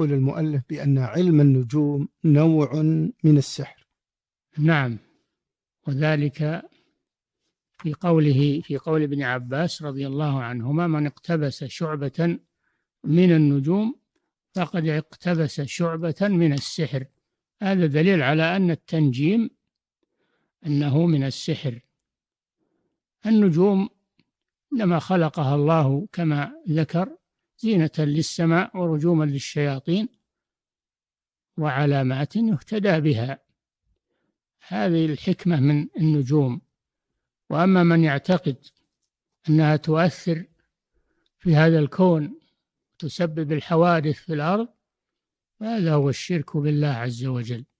يقول المؤلف بأن علم النجوم نوع من السحر نعم وذلك في قوله في قول ابن عباس رضي الله عنهما من اقتبس شعبة من النجوم فقد اقتبس شعبة من السحر هذا دليل على أن التنجيم أنه من السحر النجوم لما خلقها الله كما ذكر زينة للسماء ورجوما للشياطين وعلامات يهتدى بها هذه الحكمة من النجوم وأما من يعتقد أنها تؤثر في هذا الكون تسبب الحوادث في الأرض هذا هو الشرك بالله عز وجل